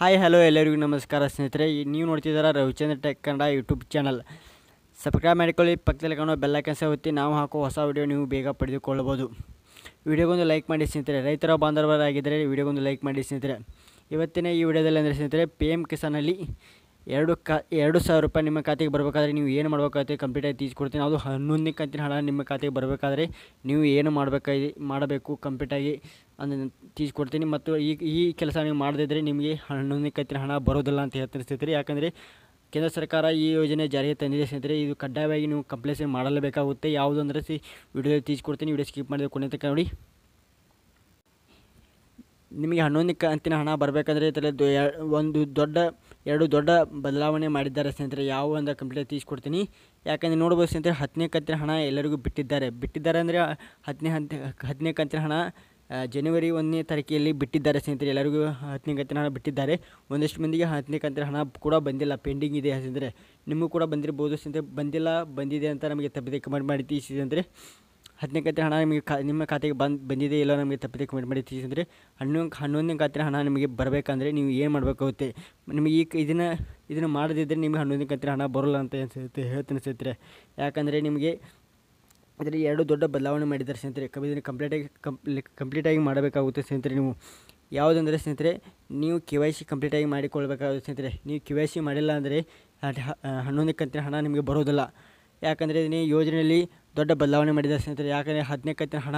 hi hello ಎಲ್ಲರಿಗೂ ನಮಸ್ಕಾರ ಸ್ನೇಹಿತರೆ ನೀವು ನೋಡ್ತಿದ್ದೀರಾ Ravichandra tech Kannada YouTube channel subscribe ಮಾಡಿಕೊಳ್ಳಿ ಪಕ್ಕದಲ್ಲಿ ಕಾಣೋ ಕೆಲಸ ಹೊತ್ತಿ ನಾವು ಹಾಕೋ ಹೊಸ ವೀಡಿಯೋ ನೀವು ಬೇಗ ಪಡೆದುಕೊಳ್ಳಬಹುದು ವಿಡಿಯೋಗೊಂದು ಲೈಕ್ ಮಾಡಿ ಸ್ನೇಹಿತರೆ ರೈತರ ಬಾಂಧವರಾಗಿದ್ದರೆ ವಿಡಿಯೋಗೊಂದು ಲೈಕ್ ಮಾಡಿ ಸ್ನೇಹಿತರೆ ಇವತ್ತಿನ ಈ ವಿಡಿಯೋದಲ್ಲಿ ಅಂದರೆ ಸ್ನೇಹಿತರೆ ಪಿ ಎಮ್ ಕಿಸಾನಲ್ಲಿ ಎರಡು ಕ ಎರಡು ಸಾವಿರ ರೂಪಾಯಿ ನಿಮ್ಮ ಖಾತೆಗೆ ಬರಬೇಕಾದ್ರೆ ನೀವು ಏನು ಮಾಡಬೇಕಾಗುತ್ತೆ ಕಂಪ್ಲೀಟಾಗಿ ತೀಸ್ಕೊಡ್ತೀನಿ ಅದು ಹನ್ನೊಂದನೇ ಕಂತಿನ ಹಣ ನಿಮ್ಮ ಖಾತೆಗೆ ಬರಬೇಕಾದ್ರೆ ನೀವು ಏನು ಮಾಡಬೇಕಾಗಿ ಮಾಡಬೇಕು ಕಂಪ್ಲೀಟಾಗಿ ಅಂದರೆ ತೀಸ್ಕೊಡ್ತೀನಿ ಮತ್ತು ಈ ಈ ಕೆಲಸ ನೀವು ಮಾಡದಿದ್ದರೆ ನಿಮಗೆ ಹನ್ನೊಂದನೇ ಕಂತಿನ ಹಣ ಬರೋದಿಲ್ಲ ಅಂತ ಹೇಳ್ತೀನಿ ಯಾಕಂದರೆ ಕೇಂದ್ರ ಸರ್ಕಾರ ಈ ಯೋಜನೆ ಜಾರಿಗೆ ತಂದಿದೆ ಸ್ನೇಹಿತರೆ ಇದು ಕಡ್ಡಾಯವಾಗಿ ನೀವು ಕಂಪ್ಲೇಸನ್ ಮಾಡಲೇಬೇಕಾಗುತ್ತೆ ಯಾವುದು ಅಂದರೆ ಸಿ ವಿಡಿಯೋ ತೀಸ್ಕೊಡ್ತೀನಿ ವಿಡಿಯೋ ಸ್ಕಿಪ್ ಮಾಡಿದ ಕೊನೆ ತನಕ ನೋಡಿ ನಿಮಗೆ ಹನ್ನೊಂದನೇ ಕಂತಿನ ಹಣ ಬರಬೇಕಂದ್ರೆ ಒಂದು ದೊಡ್ಡ ಎರಡು ದೊಡ್ಡ ಬದಲಾವಣೆ ಮಾಡಿದ್ದಾರೆ ಸ್ನೇಹಿತರೆ ಯಾವ ಅಂದ್ರೆ ಕಂಪ್ಲೀಟ್ ತಿಳಿಸ್ಕೊಡ್ತೀನಿ ಯಾಕಂದರೆ ನೋಡ್ಬೋದು ಸ್ನೇಹಿತರೆ ಹತ್ತನೇ ಕಂತಿನ ಹಣ ಎಲ್ಲರಿಗೂ ಬಿಟ್ಟಿದ್ದಾರೆ ಬಿಟ್ಟಿದ್ದಾರೆ ಅಂದರೆ ಹತ್ತನೇ ಹಂತ ಹತ್ತನೇ ಕಂತಿನ ಹಣ ಜನವರಿ ಒಂದನೇ ತಾರೀಕಿಯಲ್ಲಿ ಬಿಟ್ಟಿದ್ದಾರೆ ಸ್ನೇಹಿತರೆ ಎಲ್ಲರಿಗೂ ಹತ್ತನೇ ಕಂತಿನ ಹಣ ಬಿಟ್ಟಿದ್ದಾರೆ ಒಂದಷ್ಟು ಮಂದಿಗೆ ಹತ್ತನೇ ಕಂತಿನ ಹಣ ಕೂಡ ಬಂದಿಲ್ಲ ಪೆಂಡಿಂಗ್ ಇದೆ ಸ್ನೇಹಿತರೆ ನಿಮಗೂ ಕೂಡ ಬಂದಿರ್ಬೋದು ಸ್ನೇಹಿತರೆ ಬಂದಿಲ್ಲ ಬಂದಿದೆ ಅಂತ ನಮಗೆ ತಪ್ಪದೆ ಕಮೆಂಟ್ ಮಾಡಿ ತಿಳಿಸಿದೆ ಅಂದರೆ ಹತ್ತನೇ ಖಾತೆ ಹಣ ನಿಮಗೆ ಖಾ ನಿಮ್ಮ ಖಾತೆಗೆ ಬಂದು ಬಂದಿದೆ ಇಲ್ಲ ನಮಗೆ ತಪ್ಪಿದೆ ಕಮೆಂಟ್ ಮಾಡಿ ತಿಳಿಸಿದರೆ ಹನ್ನೊಂದು ಹನ್ನೊಂದನೇ ಖಾತೆ ಹಣ ನಿಮಗೆ ಬರಬೇಕಂದ್ರೆ ನೀವು ಏನು ಮಾಡಬೇಕಾಗುತ್ತೆ ನಿಮಗೆ ಈ ಇದನ್ನು ಇದನ್ನು ಮಾಡದಿದ್ದರೆ ನಿಮಗೆ ಹನ್ನೊಂದನೇ ಕಂತಿನ ಹಣ ಬರೋಲ್ಲ ಅಂತ ಅನಿಸುತ್ತೆ ಹೇಳ್ತಾನೆ ಸ್ನೇಹಿತರೆ ಯಾಕಂದರೆ ನಿಮಗೆ ಇದರಲ್ಲಿ ಎರಡು ದೊಡ್ಡ ಬದಲಾವಣೆ ಮಾಡಿದ್ದಾರೆ ಸ್ನೇಹಿತರೆ ಇದನ್ನು ಕಂಪ್ಲೀಟಾಗಿ ಕಂಪ್ ಕಂಪ್ಲೀಟಾಗಿ ಮಾಡಬೇಕಾಗುತ್ತೆ ಸ್ನೇಹಿತರೆ ನೀವು ಯಾವುದಂದರೆ ಸ್ನೇಹಿತರೆ ನೀವು ಕೆ ವೈ ಸಿ ಕಂಪ್ಲೀಟಾಗಿ ಮಾಡಿಕೊಳ್ಬೇಕಾಗುತ್ತೆ ಸ್ನೇಹಿತರೆ ನೀವು ಕೆ ವೈ ಸಿ ಮಾಡಿಲ್ಲ ಅಂದರೆ ಹನ್ನೊಂದಕ್ಕಂತ ಹಣ ನಿಮಗೆ ಬರೋದಿಲ್ಲ ಯಾಕಂದರೆ ಇದನ್ನೇ ಯೋಜನೆಯಲ್ಲಿ ದೊಡ್ಡ ಬದಲಾವಣೆ ಮಾಡಿದ ಸ್ನೇಹಿತರೆ ಯಾಕಂದರೆ ಹದಿನೈದು ಕತ್ತಿನ ಹಣ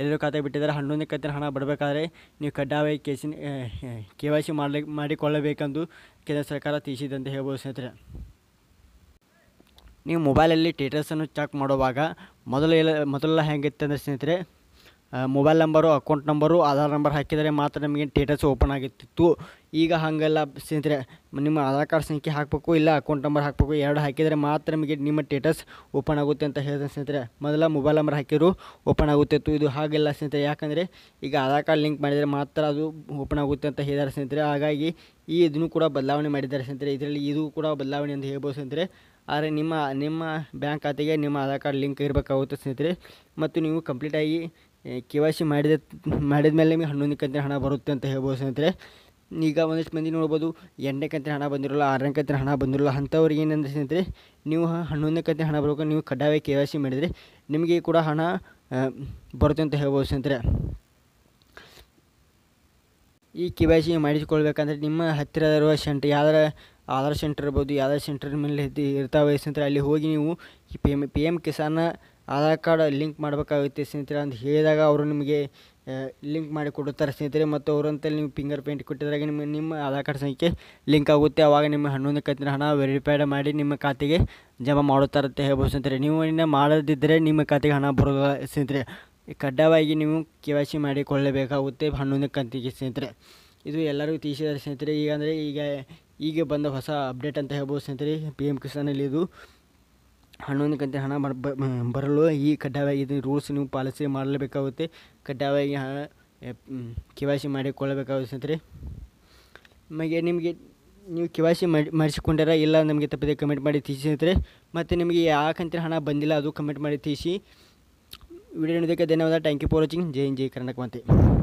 ಎಲ್ಲರೂ ಖಾತೆ ಬಿಟ್ಟಿದ್ದಾರೆ ಹನ್ನೊಂದನೇ ಕತ್ತಿನ ಹಣ ಬಿಡಬೇಕಾದ್ರೆ ನೀವು ಕಡ್ಡಾಯವಾಗಿ ಸಿ ಕೆ ವೈ ಸಿ ಮಾಡಲಿ ಮಾಡಿಕೊಳ್ಳಬೇಕೆಂದು ಕೇಂದ್ರ ಸರ್ಕಾರ ತಿಳಿಸಿದೆ ಅಂತ ಹೇಳ್ಬೋದು ಸ್ನೇಹಿತರೆ ನೀವು ಮೊಬೈಲಲ್ಲಿ ಟೇಟಸನ್ನು ಚೆಕ್ ಮಾಡುವಾಗ ಮೊದಲು ಎಲ್ಲ ಮೊದಲೆಲ್ಲ ಹೆಂಗಿತ್ತಂದರೆ ಸ್ನೇಹಿತರೆ mobile number account number Aadhaar number ಹಾಕಿದರೆ ಮಾತ್ರ ನಿಮಗೆ ಸ್ಟೇಟಸ್ ಓಪನ್ ಆಗುತ್ತಿತ್ತು ಈಗ ಹಾಗಲ್ಲ ಸ್ನೇಹಿತರೆ ನಿಮ್ಮ ಆಧಾರ್ ಕಾರ್ಡ್ ಸಂಖ್ಯೆ ಹಾಕಬೇಕು ಇಲ್ಲ ಅಕೌಂಟ್ ನಂಬರ್ ಹಾಕಬೇಕು ಎರಡು ಹಾಕಿದರೆ ಮಾತ್ರ ನಿಮಗೆ ನಿಮ್ಮ ಸ್ಟೇಟಸ್ ಓಪನ್ ಆಗುತ್ತೆ ಅಂತ ಹೇಳಿದ್ರೆ ಸ್ನೇಹಿತರೆ ಮೊದಲ ಮೊಬೈಲ್ ನಂಬರ್ ಹಾಕಿದ್ರು ಓಪನ್ ಆಗುತ್ತಿತ್ತು ಇದು ಹಾಗೆಲ್ಲ ಸ್ನೇಹಿತರೆ ಯಾಕಂದರೆ ಈಗ ಆಧಾರ್ ಕಾರ್ಡ್ ಲಿಂಕ್ ಮಾಡಿದರೆ ಮಾತ್ರ ಅದು ಓಪನ್ ಆಗುತ್ತೆ ಅಂತ ಹೇಳಿದಾರೆ ಸ್ನೇಹಿತರೆ ಹಾಗಾಗಿ ಈ ಇದನ್ನು ಕೂಡ ಬದಲಾವಣೆ ಮಾಡಿದ್ದಾರೆ ಸ್ನೇಹಿತರೆ ಇದರಲ್ಲಿ ಇದು ಕೂಡ ಬದಲಾವಣೆ ಅಂತ ಹೇಳ್ಬೋದು ಸ್ನೇಹಿತರೆ ಆದರೆ ನಿಮ್ಮ ನಿಮ್ಮ ಬ್ಯಾಂಕ್ ಖಾತೆಗೆ ನಿಮ್ಮ ಆಧಾರ್ ಕಾರ್ಡ್ ಲಿಂಕ್ ಇರಬೇಕಾಗುತ್ತೆ ಸ್ನೇಹಿತರೆ ಮತ್ತು ನೀವು ಕಂಪ್ಲೀಟಾಗಿ ಕೆ ವೈ ಸಿ ಮಾಡಿದ ಮಾಡಿದ ಮೇಲೆ ನಿಮಗೆ ಹನ್ನೊಂದನೇ ಕಂತಿನ ಹಣ ಬರುತ್ತೆ ಅಂತ ಹೇಳ್ಬೋದು ಸ್ನೇಹಿತರೆ ಈಗ ಒಂದಷ್ಟು ಮಂದಿ ನೋಡ್ಬೋದು ಎಂಟನೇ ಕಂತಿನ ಹಣ ಬಂದಿರಲ್ಲ ಆರನೇ ಕಂತಿನ ಹಣ ಬಂದಿರಲ್ಲ ಅಂಥವ್ರಿಗೆ ಏನಂದರೆ ಸ್ನೇಹಿತರೆ ನೀವು ಹನ್ನೊಂದನೇ ಕಂತಿನ ಹಣ ಬರಬೇಕು ನೀವು ಕಡ್ಡಾಯ ಕೆ ವೈ ಸಿ ಮಾಡಿದರೆ ನಿಮಗೆ ಕೂಡ ಹಣ ಬರುತ್ತೆ ಅಂತ ಹೇಳ್ಬೋದು ಸ್ನೇಹಿತರೆ ಈ ಕೆ ವೈ ಸಿ ಮಾಡಿಸಿಕೊಳ್ಬೇಕಂದ್ರೆ ನಿಮ್ಮ ಹತ್ತಿರ ಇರುವ ಸೆಂಟ್ರ್ ಯಾವ್ದಾರ ಆಧಾರ್ ಸೆಂಟ್ರ್ ಇರ್ಬೋದು ಯಾವ್ದಾರ ಸೆಂಟ್ರ್ ಮೇಲೆ ಇರ್ತಾವೆ ಸ್ನೇಹಿತರೆ ಅಲ್ಲಿ ಹೋಗಿ ನೀವು ಈ ಪಿ ಎಮ್ ಪಿ ಎಮ್ ಕಿಸಾನ್ನ ಆಧಾರ್ ಕಾರ್ಡ್ ಲಿಂಕ್ ಮಾಡಬೇಕಾಗುತ್ತೆ ಸ್ನೇಹಿತರೆ ಅಂತ ಹೇಳಿದಾಗ ಅವರು ನಿಮಗೆ ಲಿಂಕ್ ಮಾಡಿ ಕೊಡುತ್ತಾರೆ ಸ್ನೇಹಿತರೆ ಮತ್ತು ಅವರಂತಲ್ಲಿ ನೀವು ಫಿಂಗರ್ ಪ್ರಿಂಟ್ ಕೊಟ್ಟಿದ್ರಾಗ ನಿಮ್ಮ ನಿಮ್ಮ ಆಧಾರ್ ಕಾರ್ಡ್ ಸಂಖ್ಯೆ ಲಿಂಕ್ ಆಗುತ್ತೆ ಆವಾಗ ನಿಮ್ಮ ಹನ್ನೊಂದು ಕಂತಿನ ಹಣ ವೆರಿಫೈಡ್ ಮಾಡಿ ನಿಮ್ಮ ಖಾತೆಗೆ ಜಮಾ ಮಾಡುತ್ತಾರೆ ಅಂತ ಹೇಳ್ಬೋದು ಸ್ನೇಹಿತರೆ ನೀವು ಇನ್ನು ಮಾಡದಿದ್ದರೆ ನಿಮ್ಮ ಖಾತೆಗೆ ಹಣ ಬರೋದಿಲ್ಲ ಸ್ನೇಹಿತರೆ ಕಡ್ಡಾಯವಾಗಿ ನೀವು ಕೆ ವೈ ಸಿ ಮಾಡಿಕೊಳ್ಳಬೇಕಾಗುತ್ತೆ ಹನ್ನೊಂದು ಕಂತಿಗೆ ಸ್ನೇಹಿತರೆ ಇದು ಎಲ್ಲರಿಗೂ ತಿಳಿಸಿದ್ದಾರೆ ಸ್ನೇಹಿತರೆ ಈಗ ಅಂದರೆ ಈಗ ಈಗ ಬಂದ ಹೊಸ ಅಪ್ಡೇಟ್ ಅಂತ ಹೇಳ್ಬೋದು ಸ್ನೇಹಿತರೆ ಪಿ ಎಮ್ ಕಿಸಾನಲ್ಲಿ ಇದು ಹಣ್ಣೊಂದು ಗಂಟೆ ಹಣ ಬರಲು ಈ ಕಡ್ಡಾಯವಾಗಿ ಇದು ರೂಲ್ಸ್ ನೀವು ಪಾಲಿಸಿ ಮಾಡಲೇಬೇಕಾಗುತ್ತೆ ಕಡ್ಡಾಯವಾಗಿ ಹಣ ಕೆ ವೈ ಸಿ ನಿಮಗೆ ನಿಮಗೆ ನೀವು ಕಿವಾಸಿ ಮಾಡಿ ಮಾಡಿಸಿಕೊಂಡಿರ ಇಲ್ಲ ನಮಗೆ ತಪ್ಪದೆ ಕಮೆಂಟ್ ಮಾಡಿ ತಿಳಿಸಿ ಮತ್ತು ನಿಮಗೆ ಯಾಕಂತ ಹಣ ಬಂದಿಲ್ಲ ಅದು ಕಮೆಂಟ್ ಮಾಡಿ ತಿಳಿಸಿ ವಿಡಿಯೋ ನೋಡೋದಕ್ಕೆ ಧನ್ಯವಾದ ಥ್ಯಾಂಕ್ ಯು ಫಾರ್ ವಾಚಿಂಗ್ ಜೈ ಜೈ ಕರ್ನಾಟಕ ಮಾತೆ